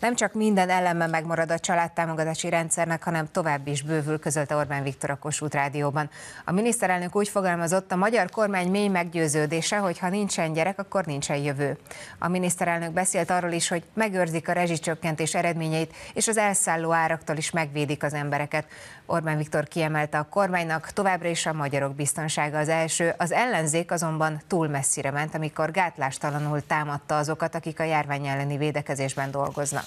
Nem csak minden eleme megmarad a családtámogatási rendszernek, hanem tovább is bővül, közölte Orbán Viktor a Kossuth Rádióban. A miniszterelnök úgy fogalmazott, a magyar kormány mély meggyőződése, hogy ha nincsen gyerek, akkor nincsen jövő. A miniszterelnök beszélt arról is, hogy megőrzik a rezsicsökkentés eredményeit, és az elszálló áraktól is megvédik az embereket. Orbán Viktor kiemelte a kormánynak, továbbra is a magyarok biztonsága az első, az ellenzék azonban túl messzire ment, amikor gátlástalanul támadta azokat, akik a járvány elleni védekezésben dolgoznak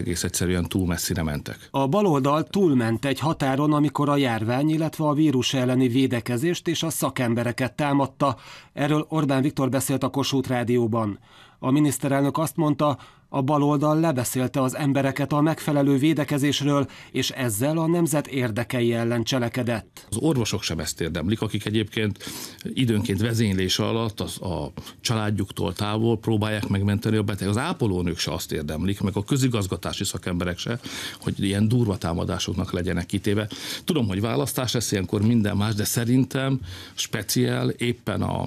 egész egyszerűen túl messzire mentek. A baloldal túlment egy határon, amikor a járvány, illetve a vírus elleni védekezést és a szakembereket támadta. Erről Orbán Viktor beszélt a Kossuth Rádióban. A miniszterelnök azt mondta, a baloldal lebeszélte az embereket a megfelelő védekezésről, és ezzel a nemzet érdekei ellen cselekedett. Az orvosok sem ezt érdemlik, akik egyébként időnként vezénylés alatt az, a családjuktól távol próbálják megmenteni a beteg. Az ápolónők se azt érdemlik, meg a közigazgatási szakemberek se, hogy ilyen durva támadásoknak legyenek kitéve. Tudom, hogy választás lesz ilyenkor minden más, de szerintem speciál éppen a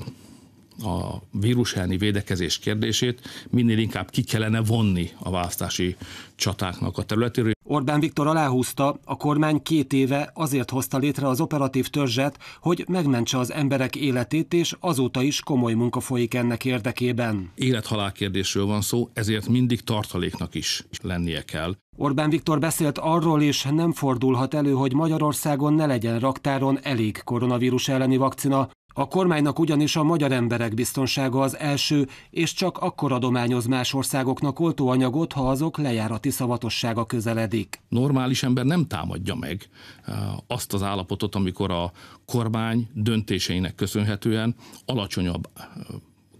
a vírus elleni védekezés kérdését minél inkább ki kellene vonni a választási csatáknak a területéről. Orbán Viktor aláhúzta, a kormány két éve azért hozta létre az operatív törzset, hogy megmentse az emberek életét, és azóta is komoly munka folyik ennek érdekében. Élethalál kérdésről van szó, ezért mindig tartaléknak is lennie kell. Orbán Viktor beszélt arról is, nem fordulhat elő, hogy Magyarországon ne legyen raktáron elég koronavírus elleni vakcina, a kormánynak ugyanis a magyar emberek biztonsága az első, és csak akkor adományoz más országoknak oltóanyagot, ha azok lejárati szavatossága közeledik. Normális ember nem támadja meg eh, azt az állapotot, amikor a kormány döntéseinek köszönhetően alacsonyabb eh,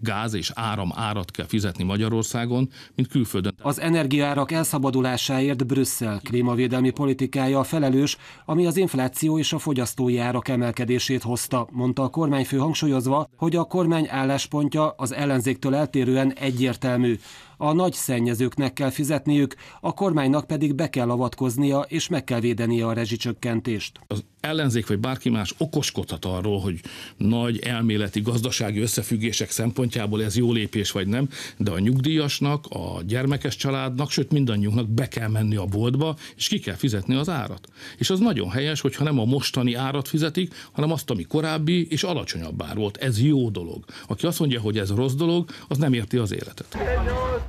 gáz és áram árat kell fizetni Magyarországon, mint külföldön. Az energiárak elszabadulásáért Brüsszel klímavédelmi politikája felelős, ami az infláció és a fogyasztói árak emelkedését hozta, mondta a kormányfő hangsúlyozva, hogy a kormány álláspontja az ellenzéktől eltérően egyértelmű a nagy szennyezőknek kell fizetniük, a kormánynak pedig be kell avatkoznia és meg kell védenie a rezsicsökkentést. Az ellenzék vagy bárki más okoskodhat arról, hogy nagy elméleti gazdasági összefüggések szempontjából ez jó lépés vagy nem, de a nyugdíjasnak, a gyermekes családnak, sőt mindannyiunknak be kell menni a boltba, és ki kell fizetni az árat. És az nagyon helyes, hogyha nem a mostani árat fizetik, hanem azt, ami korábbi és alacsonyabb ár volt. Ez jó dolog. Aki azt mondja, hogy ez rossz dolog, az nem érti az életet.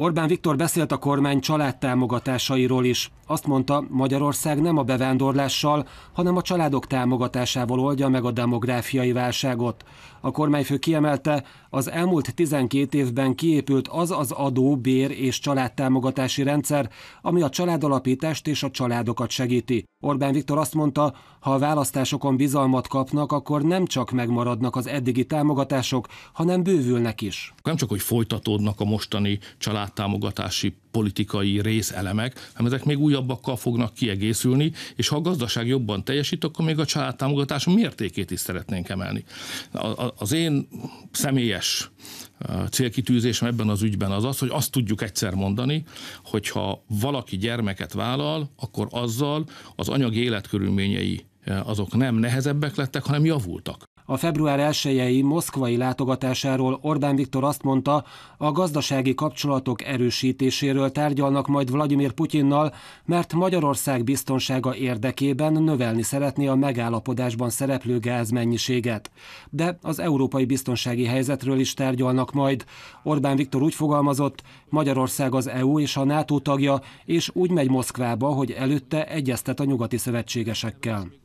Orbán Viktor beszélt a kormány családtámogatásairól is. Azt mondta, Magyarország nem a bevándorlással, hanem a családok támogatásával oldja meg a demográfiai válságot. A kormányfő kiemelte, az elmúlt 12 évben kiépült az az adó, bér és családtámogatási rendszer, ami a családalapítást és a családokat segíti. Orbán Viktor azt mondta, ha a választásokon bizalmat kapnak, akkor nem csak megmaradnak az eddigi támogatások, hanem bővülnek is. Nem csak, hogy folytatódnak a mostani család családtámogatási politikai részelemek, hanem ezek még újabbakkal fognak kiegészülni, és ha a gazdaság jobban teljesít, akkor még a családtámogatás mértékét is szeretnénk emelni. Az én személyes célkitűzésem ebben az ügyben az az, hogy azt tudjuk egyszer mondani, hogy ha valaki gyermeket vállal, akkor azzal az anyagi életkörülményei azok nem nehezebbek lettek, hanem javultak. A február 1 moszkvai látogatásáról Orbán Viktor azt mondta, a gazdasági kapcsolatok erősítéséről tárgyalnak majd Vladimir Putyinnal, mert Magyarország biztonsága érdekében növelni szeretné a megállapodásban szereplő gáz mennyiséget. De az európai biztonsági helyzetről is tárgyalnak majd. Orbán Viktor úgy fogalmazott, Magyarország az EU és a NATO tagja, és úgy megy Moszkvába, hogy előtte egyeztet a nyugati szövetségesekkel.